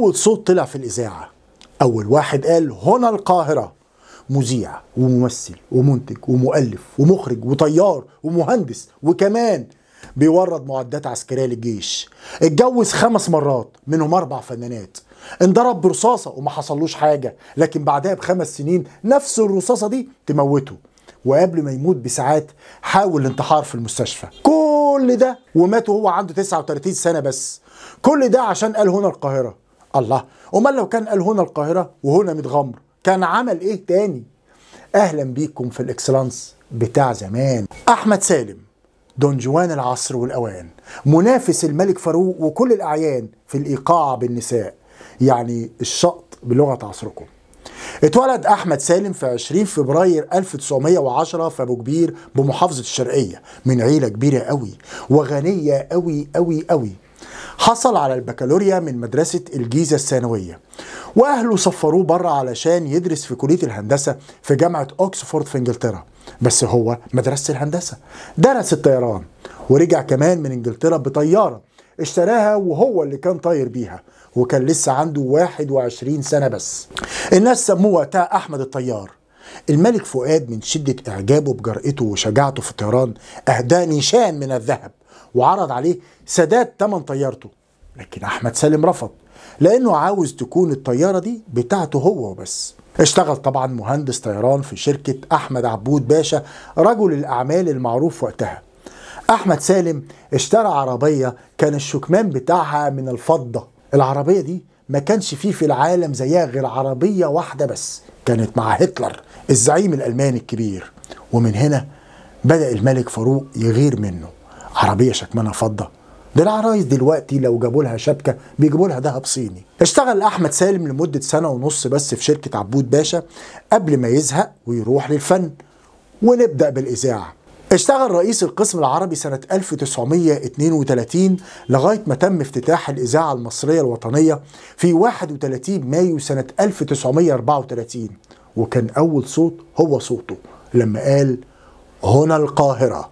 أول صوت طلع في الإذاعة أول واحد قال هنا القاهرة مذيع وممثل ومنتج ومؤلف ومخرج وطيار ومهندس وكمان بيورد معدات عسكريه للجيش اتجوز خمس مرات منهم اربع فنانات انضرب برصاصه وما حصلوش حاجه لكن بعدها بخمس سنين نفس الرصاصه دي تموته وقبل ما يموت بساعات حاول الانتحار في المستشفى كل ده ومات وهو عنده 39 سنه بس كل ده عشان قال هنا القاهره الله امال لو كان قال هنا القاهره وهنا متغمر كان عمل ايه تاني اهلا بيكم في الاكسلانس بتاع زمان احمد سالم دون جوان العصر والاوان منافس الملك فاروق وكل الاعيان في الايقاع بالنساء يعني الشط بلغه عصركم اتولد احمد سالم في 20 فبراير 1910 في ابو كبير بمحافظه الشرقيه من عيله كبيره قوي وغنيه قوي قوي قوي حصل على البكالوريا من مدرسة الجيزة الثانوية وأهله سفروه بره علشان يدرس في كلية الهندسة في جامعة أوكسفورد في إنجلترا بس هو مدرسة الهندسة درس الطيران ورجع كمان من إنجلترا بطيارة اشتراها وهو اللي كان طاير بيها وكان لسه عنده 21 سنة بس الناس سموه وقتها أحمد الطيار الملك فؤاد من شدة إعجابه بجرأته وشجاعته في الطيران أهداه نيشان من الذهب وعرض عليه سداد تمن طيارته لكن احمد سالم رفض لانه عاوز تكون الطياره دي بتاعته هو وبس اشتغل طبعا مهندس طيران في شركه احمد عبود باشا رجل الاعمال المعروف وقتها احمد سالم اشترى عربيه كان الشكمان بتاعها من الفضه العربيه دي ما كانش فيه في العالم زيها غير عربيه واحده بس كانت مع هتلر الزعيم الالماني الكبير ومن هنا بدا الملك فاروق يغير منه عربيه شكمانه فضه ده العرايس دلوقتي لو جابوا لها شبكه بيجيبوا لها ذهب صيني اشتغل احمد سالم لمده سنه ونص بس في شركه عبود باشا قبل ما يزهق ويروح للفن ونبدا بالاذاعه اشتغل رئيس القسم العربي سنة 1932 لغاية ما تم افتتاح الإذاعة المصرية الوطنية في 31 مايو سنة 1934 وكان أول صوت هو صوته لما قال هنا القاهرة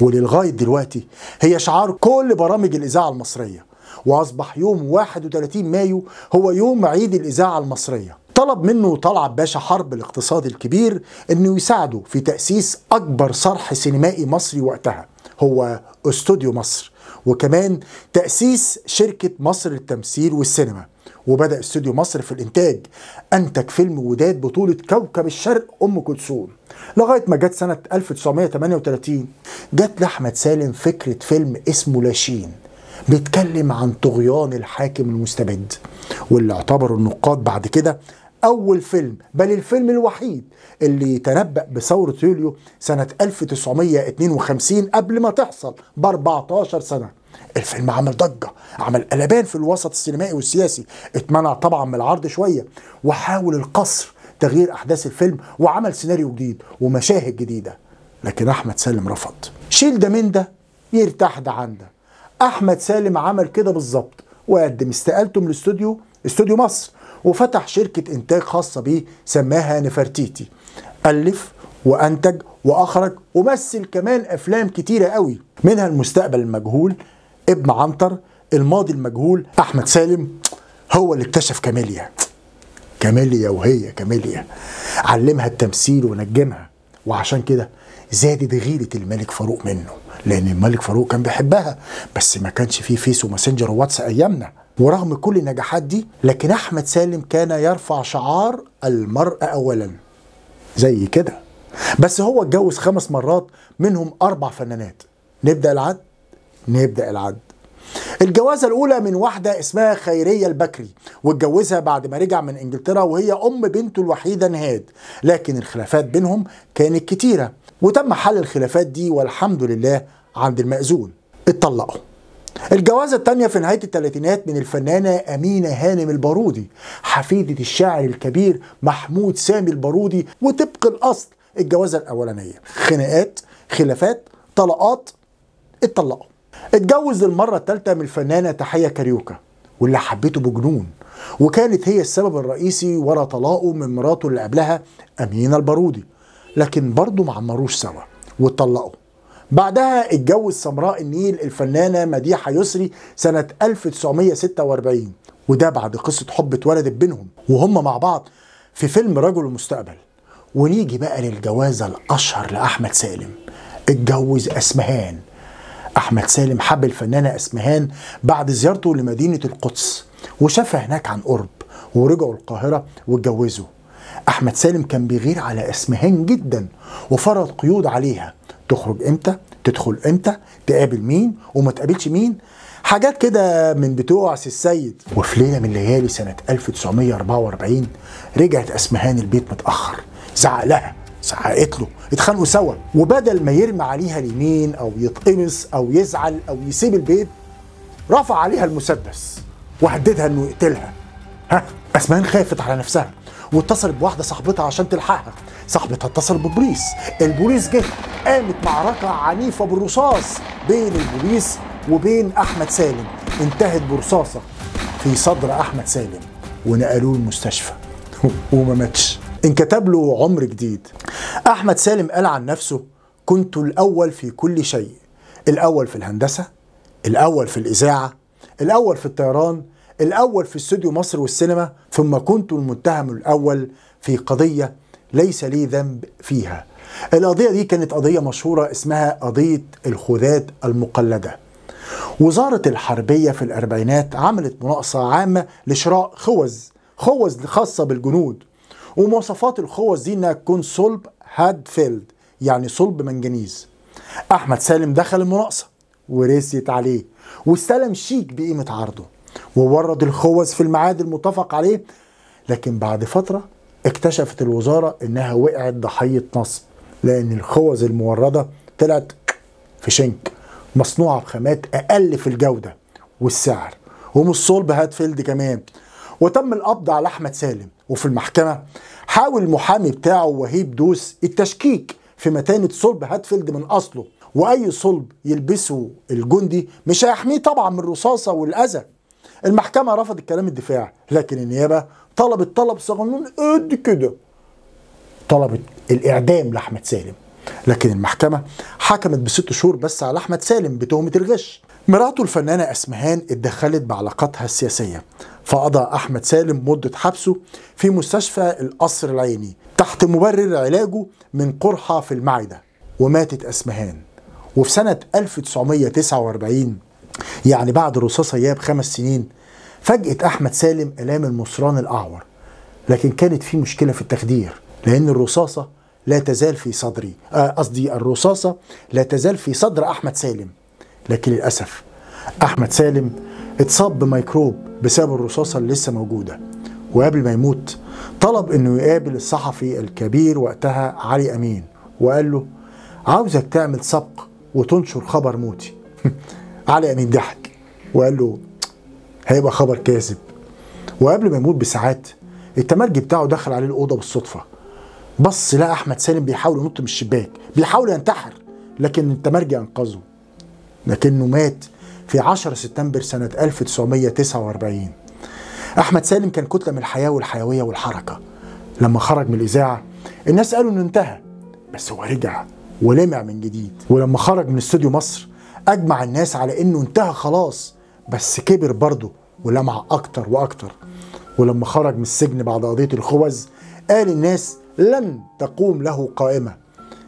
وللغاية دلوقتي هي شعار كل برامج الإذاعة المصرية وأصبح يوم 31 مايو هو يوم عيد الإذاعة المصرية طلب منه طلعت باشا حرب الاقتصاد الكبير انه يساعده في تأسيس اكبر صرح سينمائي مصري وقتها هو استوديو مصر وكمان تأسيس شركة مصر للتمثيل والسينما وبدا استوديو مصر في الانتاج انتج فيلم وداد بطوله كوكب الشرق ام كلثوم لغايه ما جت سنه 1938 جت لاحمد سالم فكره فيلم اسمه لاشين بيتكلم عن طغيان الحاكم المستبد واللي اعتبره النقاد بعد كده أول فيلم بل الفيلم الوحيد اللي يتنبأ بثورة يوليو سنة 1952 قبل ما تحصل ب 14 سنة الفيلم عمل ضجة عمل قلبان في الوسط السينمائي والسياسي اتمنع طبعا من العرض شوية وحاول القصر تغيير أحداث الفيلم وعمل سيناريو جديد ومشاهد جديدة لكن أحمد سالم رفض شيل ده من ده يرتاح ده عن ده أحمد سالم عمل كده بالظبط وقدم استقالته من الاستوديو استوديو مصر وفتح شركة إنتاج خاصة بيه سماها نفرتيتي ألف وأنتج وأخرج ومثل كمان أفلام كتيرة قوي منها المستقبل المجهول ابن عنتر الماضي المجهول احمد سالم هو اللي اكتشف كاميليا كاميليا وهي كاميليا علمها التمثيل ونجمها وعشان كده زادت غيرة الملك فاروق منه لأن الملك فاروق كان بيحبها بس ما كانش فيه فيس وماسنجر وواتس أيامنا ورغم كل النجاحات دي لكن أحمد سالم كان يرفع شعار المرأة أولا زي كده بس هو اتجوز خمس مرات منهم أربع فنانات نبدأ العد نبدأ العد الجوازة الأولى من واحدة اسمها خيرية البكري واتجوزها بعد ما رجع من إنجلترا وهي أم بنته الوحيدة نهاد لكن الخلافات بينهم كانت كتيرة وتم حل الخلافات دي والحمد لله عند المأذون اتطلقوا الجوازة الثانية في نهاية الثلاثينات من الفنانة أمينة هانم البارودي حفيدة الشاعر الكبير محمود سامي البارودي وطبق الأصل الجوازة الأولانية خناقات خلافات طلقات اتطلقوا اتجوز للمرة الثالثة من الفنانة تحية كاريوكا واللي حبيته بجنون وكانت هي السبب الرئيسي ورا طلاقه من مراته اللي قبلها أمينة البارودي لكن برضه ما عمروش سوا واتطلقوا بعدها اتجوز سمراء النيل الفنانة مديحة يسري سنة 1946 وده بعد قصة حب اتولدت بينهم وهم مع بعض في فيلم رجل المستقبل ونيجي بقى للجوازة الأشهر لأحمد سالم اتجوز أسمهان أحمد سالم حب الفنانة أسمهان بعد زيارته لمدينة القدس وشافها هناك عن قرب ورجعوا القاهرة واتجوزوا أحمد سالم كان بيغير على أسمهان جدا وفرض قيود عليها تخرج إمتى تدخل إمتى تقابل مين وما تقابلش مين حاجات كده من بتوع سي السيد وفي ليلة من ليالي سنة 1944 رجعت أسمهان البيت متأخر زعق لها سحقت له اتخانقوا سوا وبدل ما يرمي عليها اليمين او يتقمص او يزعل او يسيب البيت رفع عليها المسدس وهددها انه يقتلها ها اسماء خافت على نفسها واتصلت بواحده صاحبتها عشان تلحقها صاحبتها اتصلت بالبوليس البوليس جه قامت معركه عنيفه بالرصاص بين البوليس وبين احمد سالم انتهت برصاصه في صدر احمد سالم ونقلوه المستشفى وما ماتش انكتب له عمر جديد أحمد سالم قال عن نفسه كنت الأول في كل شيء الأول في الهندسة الأول في الإذاعة الأول في الطيران الأول في استوديو مصر والسينما ثم كنت المتهم الأول في قضية ليس لي ذنب فيها القضية دي كانت قضية مشهورة اسمها قضية الخذات المقلدة وزارة الحربية في الأربعينات عملت مناقصة عامة لشراء خوذ خوذ خاصة بالجنود ومواصفات الخوذ دي انها تكون صلب هادفيلد يعني صلب منجنيز احمد سالم دخل المناقصه ورثيت عليه واستلم شيك بقيمه عرضه وورد الخوذ في الميعاد المتفق عليه لكن بعد فتره اكتشفت الوزاره انها وقعت ضحيه نصب لان الخوذ المورده طلعت في شنك مصنوعه بخامات اقل في الجوده والسعر ومش صلب هاتفيلد كمان وتم القبض على احمد سالم وفي المحكمه حاول المحامي بتاعه وهيب دوس التشكيك في متانة صلب هاتفيلد من أصله وأي صلب يلبسه الجندي مش هيحميه طبعا من الرصاصة والأذى المحكمة رفضت كلام الدفاع لكن النيابة طلبت طلب صغنون قد كده طلبت الإعدام لأحمد سالم لكن المحكمة حكمت بست شهور بس على أحمد سالم بتهمة الغش مراته الفنانة أسمهان اتدخلت بعلاقاتها السياسية فقضى أحمد سالم مدة حبسه في مستشفى القصر العيني تحت مبرر علاجه من قرحة في المعدة وماتت أسمهان وفي سنة 1949 يعني بعد رصاصة إياب بخمس سنين فجأة أحمد سالم ألام المصران الأعور لكن كانت في مشكلة في التخدير لأن الرصاصة لا تزال في صدري آه، قصدي الرصاصة لا تزال في صدر أحمد سالم لكن للأسف أحمد سالم اتصاب بميكروب بسبب الرصاصة اللي لسه موجودة وقبل ما يموت طلب انه يقابل الصحفي الكبير وقتها علي امين وقال له عاوزك تعمل سبق وتنشر خبر موتي علي امين ضحك وقال له هيبقى خبر كاذب وقبل ما يموت بساعات التمرجي بتاعه دخل عليه الاوضه بالصدفه بص لقى احمد سالم بيحاول ينط من الشباك بيحاول ينتحر لكن التمرجي انقذه لكنه مات في 10 سبتمبر سنة 1949 أحمد سالم كان كتلة من الحياة والحيوية والحركة لما خرج من الإذاعة الناس قالوا إنه انتهى بس هو رجع ولمع من جديد ولما خرج من استوديو مصر أجمع الناس على إنه انتهى خلاص بس كبر برضه ولمع أكتر وأكتر ولما خرج من السجن بعد قضية الخوذ قال الناس لن تقوم له قائمة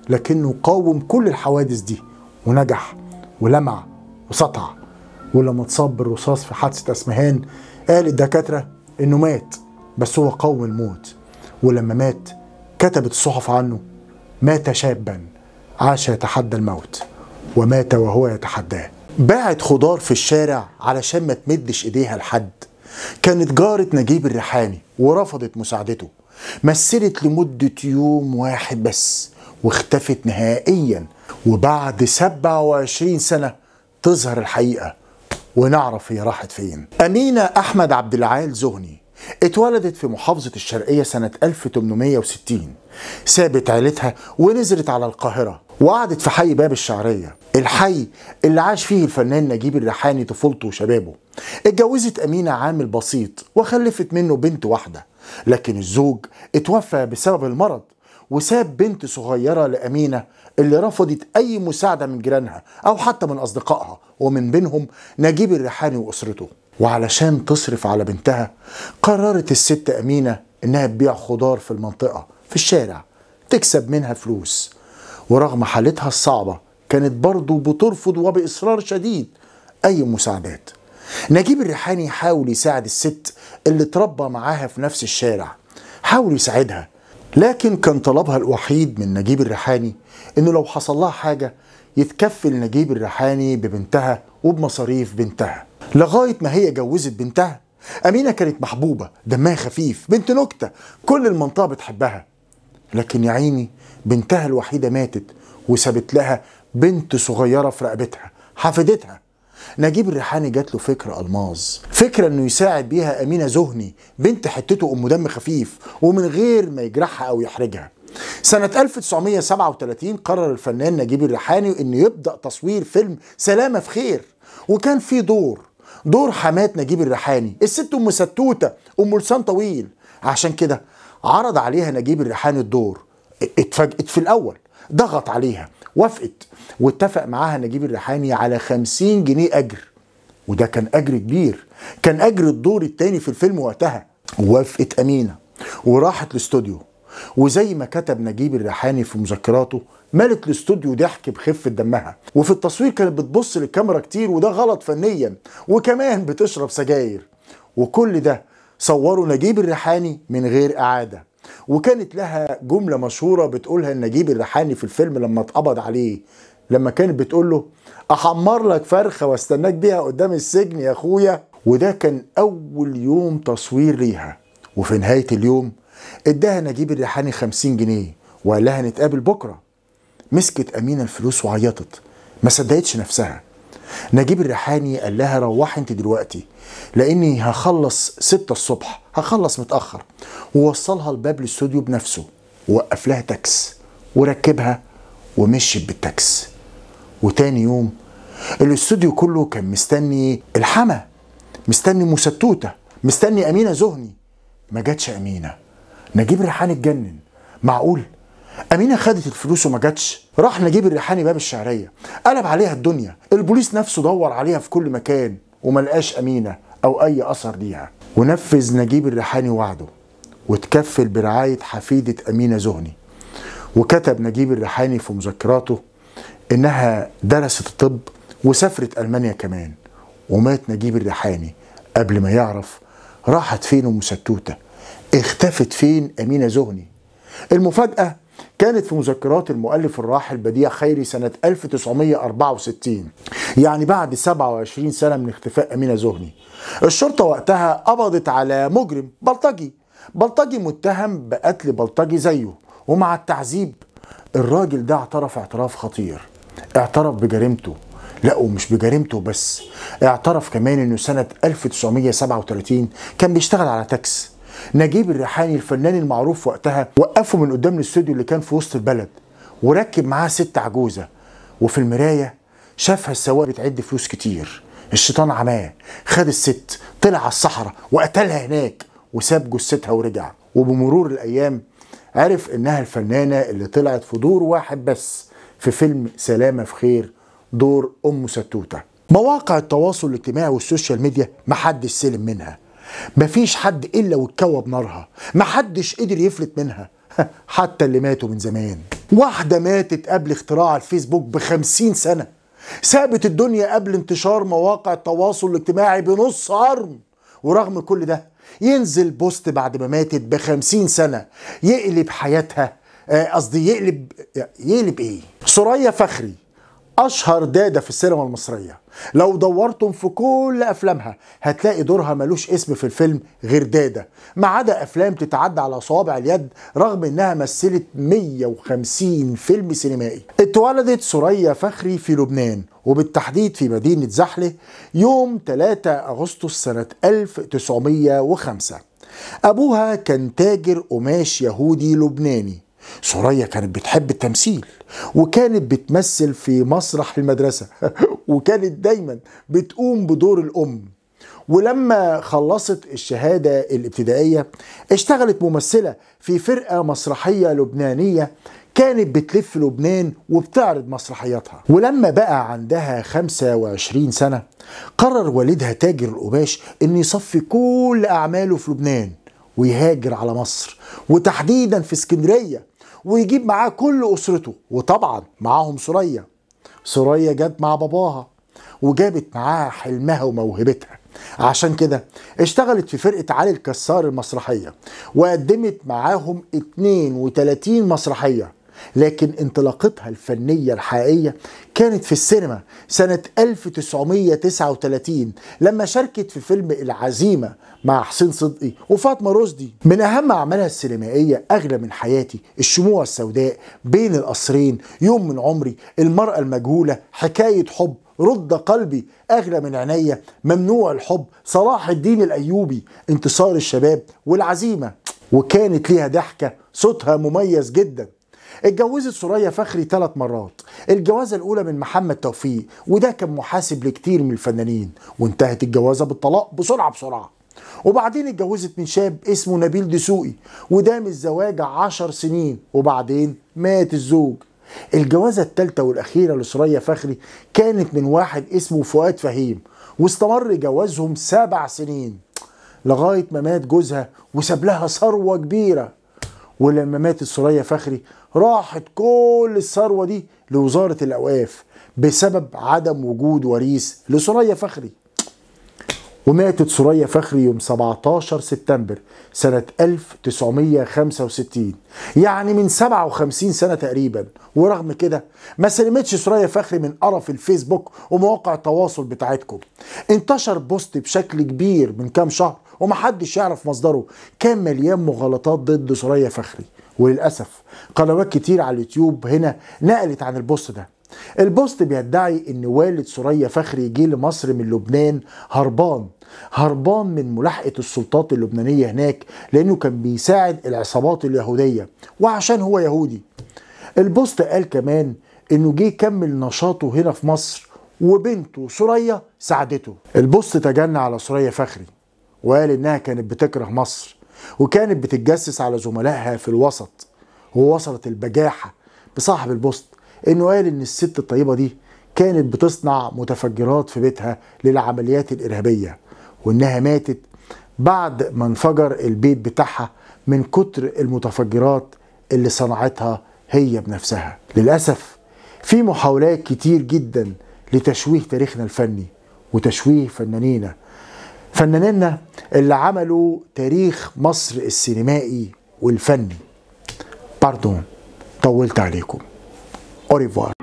لكنه قاوم كل الحوادث دي ونجح ولمع وسطع ولما اتصاب بالرصاص في حادثة اسمهان قال الدكاترة انه مات بس هو قاوم الموت ولما مات كتبت الصحف عنه مات شابا عاش يتحدى الموت ومات وهو يتحداه باعت خضار في الشارع علشان ما تمدش ايديها لحد كانت جارة نجيب الريحاني ورفضت مساعدته مثلت لمدة يوم واحد بس واختفت نهائيا وبعد 27 سنة تظهر الحقيقة ونعرف هي راحت فين أمينة أحمد عبد العال زغني اتولدت في محافظة الشرقية سنة 1860 سابت عيلتها ونزلت على القاهرة وقعدت في حي باب الشعرية الحي اللي عاش فيه الفنان نجيب الريحاني طفولته وشبابه اتجوزت أمينة عامل بسيط وخلفت منه بنت واحدة لكن الزوج اتوفى بسبب المرض وساب بنت صغيرة لأمينة اللي رفضت أي مساعدة من جيرانها أو حتى من أصدقائها ومن بينهم نجيب الريحاني وأسرته وعلشان تصرف على بنتها قررت الست أمينة إنها تبيع خضار في المنطقة في الشارع تكسب منها فلوس ورغم حالتها الصعبة كانت برضه بترفض وبإصرار شديد أي مساعدات نجيب الريحاني حاول يساعد الست اللي اتربى معاها في نفس الشارع حاول يساعدها لكن كان طلبها الوحيد من نجيب الريحاني انه لو حصل لها حاجه يتكفل نجيب الريحاني ببنتها وبمصاريف بنتها لغايه ما هي جوزت بنتها امينه كانت محبوبه دمها خفيف بنت نكته كل المنطقه بتحبها لكن يا عيني بنتها الوحيده ماتت وسابت لها بنت صغيره في رقبتها حفيدتها نجيب الريحاني جات له فكره الماظ فكره انه يساعد بيها امينه زهني بنت حتته ام دم خفيف ومن غير ما يجرحها او يحرجها سنة 1937 قرر الفنان نجيب الريحاني انه يبدأ تصوير فيلم سلامة في خير وكان في دور دور حماة نجيب الريحاني الست ام ستوتة ام لسان طويل عشان كده عرض عليها نجيب الريحاني الدور اتفاجئت في الاول ضغط عليها وافقت واتفق معاها نجيب الريحاني على 50 جنيه اجر وده كان اجر كبير كان اجر الدور الثاني في الفيلم وقتها وافقت امينه وراحت الاستوديو وزي ما كتب نجيب الريحاني في مذكراته مالت الاستوديو ضحك بخفه دمها وفي التصوير كانت بتبص للكاميرا كتير وده غلط فنيا وكمان بتشرب سجاير وكل ده صوروا نجيب الريحاني من غير اعاده وكانت لها جملة مشهورة بتقولها النجيب الريحاني في الفيلم لما اتقبض عليه لما كانت بتقول له احمر لك فرخة واستناك بيها قدام السجن يا اخويا وده كان اول يوم تصوير ليها وفي نهاية اليوم اداها نجيب الريحاني 50 جنيه وقال لها نتقابل بكرة مسكت امينة الفلوس وعيطت ما صدقتش نفسها نجيب الريحاني قال لها روحي انت دلوقتي لاني هخلص ستة الصبح هخلص متاخر ووصلها لباب الاستوديو بنفسه ووقف لها تاكس وركبها ومشيت بالتاكس وتاني يوم الاستوديو كله كان مستني الحما مستني مستوته مستني امينه زهني ما جاتش امينه نجيب ريحان اتجنن معقول امينه خدت الفلوس وما جاتش راح نجيب الريحاني باب الشعريه قلب عليها الدنيا البوليس نفسه دور عليها في كل مكان وملقاش امينه او اي اثر ليها ونفذ نجيب الريحاني وعده وتكفل برعايه حفيده امينه زهني وكتب نجيب الريحاني في مذكراته انها درست الطب وسافرت المانيا كمان ومات نجيب الريحاني قبل ما يعرف راحت فين ام ستوته اختفت فين امينه زهني المفاجاه كانت في مذكرات المؤلف الراحل بديع خيري سنة 1964 يعني بعد 27 سنة من اختفاء أمينة زهني الشرطة وقتها قبضت على مجرم بلطجي بلطجي متهم بقتل بلطجي زيه ومع التعذيب الراجل ده اعترف اعتراف خطير اعترف بجريمته لا ومش بجريمته بس اعترف كمان انه سنة 1937 كان بيشتغل على تاكس نجيب الريحاني الفنان المعروف وقتها وقفه من قدام الاستوديو اللي كان في وسط البلد وركب معاه ست عجوزه وفي المرايه شافها السواق بتعد فلوس كتير الشيطان عماه خد الست طلع على الصحراء وقتلها هناك وساب جثتها ورجع وبمرور الايام عرف انها الفنانه اللي طلعت في دور واحد بس في فيلم سلامه في خير دور ام ستوته مواقع التواصل الاجتماعي والسوشيال ميديا محدش سلم منها مفيش حد الا واتكوى بنارها محدش قدر يفلت منها حتى اللي ماتوا من زمان واحدة ماتت قبل اختراع الفيسبوك بخمسين سنة سابت الدنيا قبل انتشار مواقع التواصل الاجتماعي بنص قرن ورغم كل ده ينزل بوست بعد ما ماتت بخمسين سنة يقلب حياتها آه، قصدي يقلب يقلب ايه سوريا فخري اشهر داده في السينما المصريه لو دورتم في كل افلامها هتلاقي دورها ملوش اسم في الفيلم غير داده ما عدا افلام تتعدى على صوابع اليد رغم انها مثلت 150 فيلم سينمائي اتولدت ثريا فخري في لبنان وبالتحديد في مدينه زحله يوم 3 اغسطس سنه 1905 ابوها كان تاجر قماش يهودي لبناني سوريا كانت بتحب التمثيل وكانت بتمثل في مسرح المدرسة وكانت دايما بتقوم بدور الأم ولما خلصت الشهادة الابتدائية اشتغلت ممثلة في فرقة مسرحية لبنانية كانت بتلف لبنان وبتعرض مسرحياتها ولما بقى عندها 25 سنة قرر والدها تاجر القباش ان يصفي كل أعماله في لبنان ويهاجر على مصر وتحديدا في اسكندرية ويجيب معاه كل اسرته وطبعا معاهم سرية سرية جت مع باباها وجابت معاها حلمها وموهبتها عشان كده اشتغلت في فرقة علي الكسار المسرحية وقدمت معاهم 32 مسرحية لكن انطلاقتها الفنية الحقيقية كانت في السينما سنة 1939 لما شاركت في فيلم العزيمة مع حسين صدقي وفاطمة رشدي من أهم أعمالها السينمائية أغلى من حياتي الشموع السوداء بين القصرين يوم من عمري المرأة المجهولة حكاية حب رد قلبي اغلى من عينيا ممنوع الحب صلاح الدين الايوبي انتصار الشباب والعزيمه وكانت ليها ضحكه صوتها مميز جدا اتجوزت سرية فخري ثلاث مرات الجوازة الأولى من محمد توفيق وده كان محاسب لكتير من الفنانين وانتهت الجوازة بالطلاق بسرعة بسرعة وبعدين اتجوزت من شاب اسمه نبيل دسوقي ودام الزواج عشر سنين وبعدين مات الزوج الجوازة الثالثة والأخيرة لسرية فخري كانت من واحد اسمه فؤاد فهيم واستمر جوازهم سبع سنين لغاية ما مات جوزها وساب لها ثروة كبيرة ولما ماتت سرية فخري راحت كل الثروه دي لوزاره الاوقاف بسبب عدم وجود وريث لسوريا فخري وماتت سوريا فخري يوم 17 سبتمبر سنة 1965 يعني من 57 سنة تقريبا ورغم كده ما سلمتش سوريا فخري من قرف الفيسبوك ومواقع التواصل بتاعتكم انتشر بوست بشكل كبير من كام شهر ومحدش يعرف مصدره كان مليان مغالطات ضد سوريا فخري وللأسف قنوات كتير على اليوتيوب هنا نقلت عن البوست ده البوست بيدعي ان والد ثريا فخري جه لمصر من لبنان هربان هربان من ملاحقه السلطات اللبنانيه هناك لانه كان بيساعد العصابات اليهوديه وعشان هو يهودي البوست قال كمان انه جه كمل نشاطه هنا في مصر وبنته ثريا ساعدته البوست تجنى على ثريا فخري وقال انها كانت بتكره مصر وكانت بتتجسس على زملائها في الوسط ووصلت البجاحة بصاحب البوست انه قال ان الست الطيبة دي كانت بتصنع متفجرات في بيتها للعمليات الإرهابية وإنها ماتت بعد ما انفجر البيت بتاعها من كتر المتفجرات اللي صنعتها هي بنفسها للأسف في محاولات كتير جدا لتشويه تاريخنا الفني وتشويه فنانينا فنانينا اللي عملوا تاريخ مصر السينمائي والفني باردون طولت عليكم اوريفوار